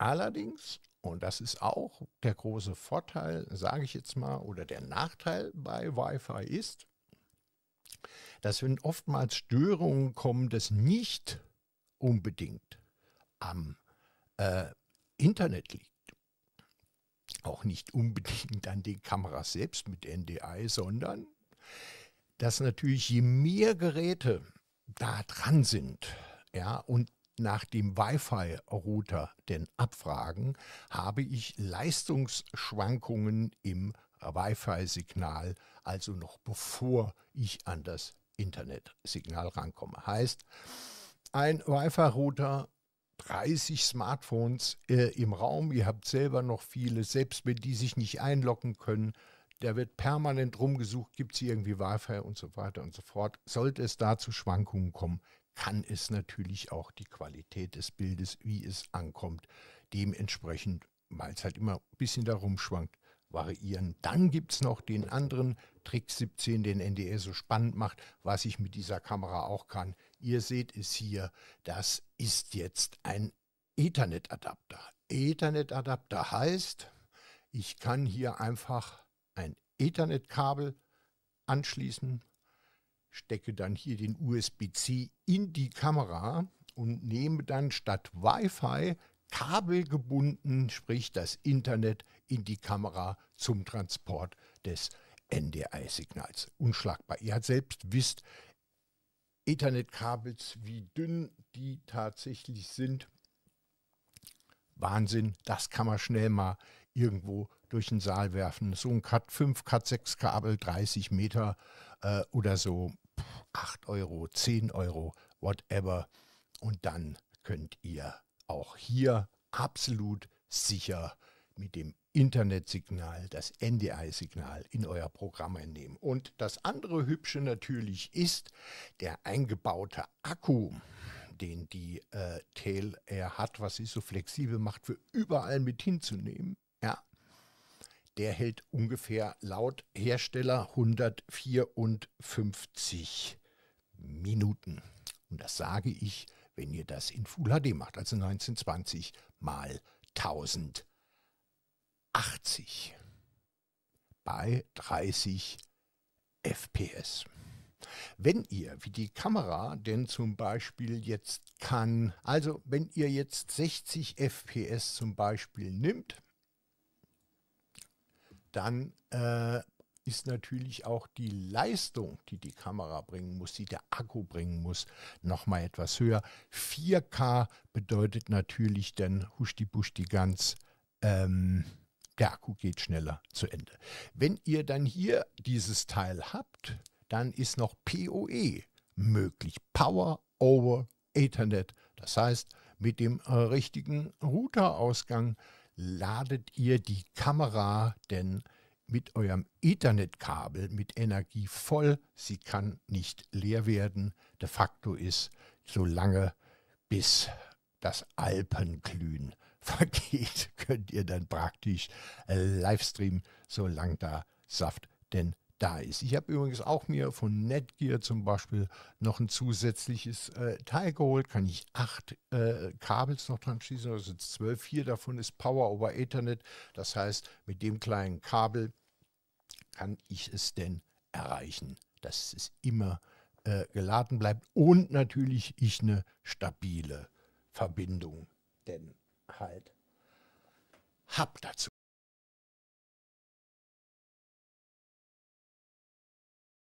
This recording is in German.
Allerdings, und das ist auch der große Vorteil, sage ich jetzt mal, oder der Nachteil bei Wi-Fi ist, dass wenn oftmals Störungen kommen, das nicht unbedingt am äh, Internet liegt. Auch nicht unbedingt an den Kameras selbst mit NDI, sondern dass natürlich je mehr Geräte da dran sind, ja, und nach dem Wi-Fi-Router denn abfragen, habe ich Leistungsschwankungen im Wi-Fi-Signal, also noch bevor ich an das Internetsignal rankomme. Heißt, ein Wi-Fi-Router 30 Smartphones äh, im Raum. Ihr habt selber noch viele, selbst wenn die sich nicht einloggen können. der wird permanent rumgesucht, gibt es irgendwie Wi-Fi und so weiter und so fort. Sollte es da zu Schwankungen kommen, kann es natürlich auch die Qualität des Bildes, wie es ankommt, dementsprechend, weil es halt immer ein bisschen darum schwankt, variieren. Dann gibt es noch den anderen Trick 17, den NDR so spannend macht, was ich mit dieser Kamera auch kann. Ihr seht es hier, das ist jetzt ein Ethernet-Adapter. Ethernet-Adapter heißt, ich kann hier einfach ein Ethernet-Kabel anschließen stecke dann hier den USB-C in die Kamera und nehme dann statt Wi-Fi kabelgebunden, sprich das Internet, in die Kamera zum Transport des NDI-Signals. Unschlagbar. Ihr selbst wisst, Ethernet-Kabels, wie dünn die tatsächlich sind. Wahnsinn, das kann man schnell mal irgendwo durch den Saal werfen. So ein Cut 5, Cut 6 Kabel, 30 Meter äh, oder so, 8 Euro, 10 Euro, whatever. Und dann könnt ihr auch hier absolut sicher mit dem Internetsignal, das NDI-Signal in euer Programm einnehmen. Und das andere Hübsche natürlich ist der eingebaute Akku, den die äh, Tail Air hat, was sie so flexibel macht, für überall mit hinzunehmen. Ja, der hält ungefähr laut Hersteller 154 Euro. Minuten. Und das sage ich, wenn ihr das in Full HD macht, also 1920 mal 1080 bei 30 FPS. Wenn ihr, wie die Kamera denn zum Beispiel jetzt kann, also wenn ihr jetzt 60 FPS zum Beispiel nimmt, dann äh, ist natürlich auch die Leistung, die die Kamera bringen muss, die der Akku bringen muss, nochmal etwas höher. 4K bedeutet natürlich dann huschti-buschti ganz, ähm, der Akku geht schneller zu Ende. Wenn ihr dann hier dieses Teil habt, dann ist noch PoE möglich. Power over Ethernet. Das heißt, mit dem äh, richtigen Routerausgang ladet ihr die Kamera denn mit eurem Ethernet-Kabel mit Energie voll. Sie kann nicht leer werden. De facto ist solange bis das Alpenglühen vergeht, könnt ihr dann praktisch äh, Livestream, solange da Saft denn da ist. Ich habe übrigens auch mir von Netgear zum Beispiel noch ein zusätzliches äh, Teil geholt. Kann ich acht äh, Kabels noch dran schließen, also zwölf. Vier davon ist Power over Ethernet. Das heißt, mit dem kleinen Kabel kann ich es denn erreichen, dass es immer äh, geladen bleibt und natürlich ich eine stabile Verbindung denn halt habe dazu.